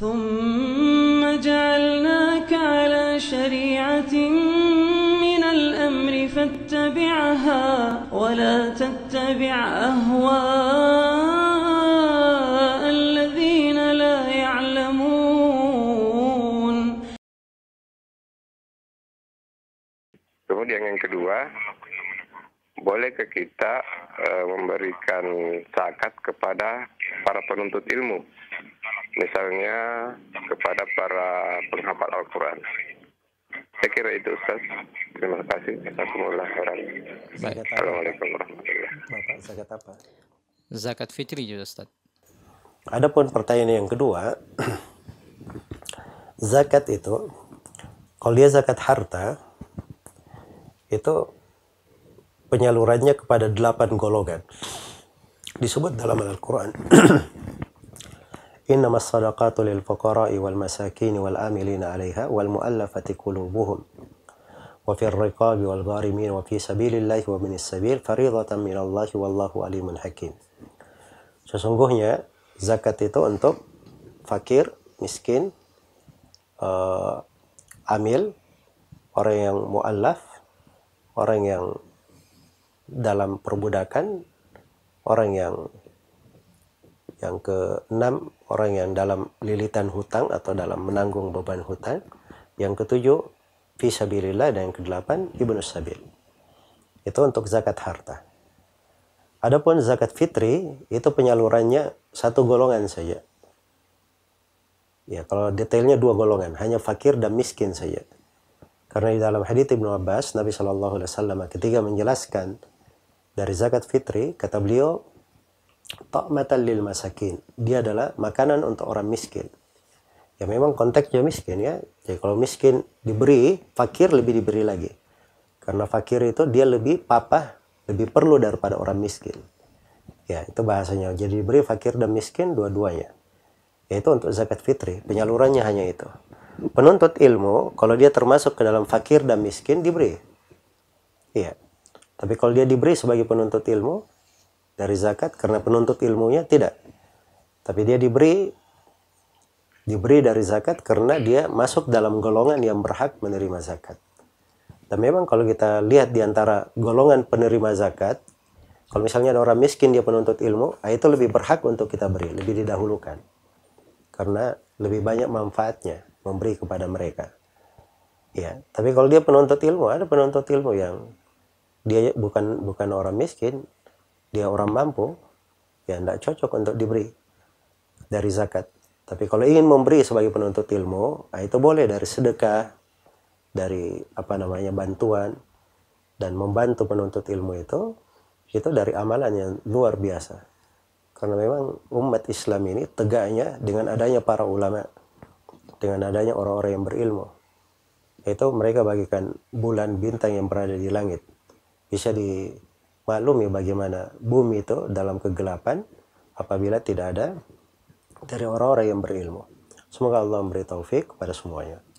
ثم جعلناك على شريعة من الأمر فاتبعها ولا تتبع أهواء الذين لا يعلمون Kemudian yang kedua, bolehkah kita e, memberikan zakat kepada para penuntut ilmu misalnya kepada para penghafal Al-Quran. Saya kira itu Ustaz. Terima kasih. Assalamualaikum warahmatullahi Bapak, zakat apa? Zakat fitri juga Ustaz. Adapun pertanyaan yang kedua, zakat itu, kalau dia zakat harta, itu penyalurannya kepada delapan golongan. Disebut dalam Al-Quran. إنما الصدقات للفقراء والمساكين والآملين عليها والمؤلفة قلوبهم وفي الرقاب والغارمين وفي سبيل الله ومن السبيل فريضة من Allah wallahu alimun hakim Sesungguhnya zakat itu untuk fakir, miskin, uh, amil, orang yang mu'allaf, orang yang dalam perbudakan, orang yang yang keenam, orang yang dalam lilitan hutang atau dalam menanggung beban hutang. Yang ketujuh, fisabilillah dan yang kedelapan, ibnu sabil. Itu untuk zakat harta. Adapun zakat fitri itu penyalurannya satu golongan saja. Ya, kalau detailnya dua golongan, hanya fakir dan miskin saja. Karena di dalam hadits Ibnu Abbas, Nabi saw Alaihi ketika menjelaskan dari zakat fitri, kata beliau, ta'matan lil masakin. Dia adalah makanan untuk orang miskin. Ya memang konteksnya miskin ya. Jadi ya, kalau miskin diberi, fakir lebih diberi lagi. Karena fakir itu dia lebih papa, lebih perlu daripada orang miskin. Ya, itu bahasanya. Jadi diberi fakir dan miskin dua-duanya. Yaitu untuk zakat fitri, penyalurannya hanya itu. Penuntut ilmu, kalau dia termasuk ke dalam fakir dan miskin, diberi. Iya. Tapi kalau dia diberi sebagai penuntut ilmu, dari zakat karena penuntut ilmunya tidak. Tapi dia diberi diberi dari zakat karena dia masuk dalam golongan yang berhak menerima zakat. Dan memang kalau kita lihat di antara golongan penerima zakat, kalau misalnya ada orang miskin dia penuntut ilmu, ah, itu lebih berhak untuk kita beri, lebih didahulukan. Karena lebih banyak manfaatnya memberi kepada mereka. Ya, tapi kalau dia penuntut ilmu, ada penuntut ilmu yang dia bukan bukan orang miskin, dia orang mampu, ya tidak cocok untuk diberi dari zakat. Tapi kalau ingin memberi sebagai penuntut ilmu, nah itu boleh dari sedekah, dari apa namanya bantuan, dan membantu penuntut ilmu itu, itu dari amalan yang luar biasa. Karena memang umat Islam ini tegaknya dengan adanya para ulama, dengan adanya orang-orang yang berilmu. Itu mereka bagikan bulan bintang yang berada di langit. Bisa di ya bagaimana bumi itu dalam kegelapan apabila tidak ada dari orang-orang yang berilmu. Semoga Allah memberi taufik kepada semuanya.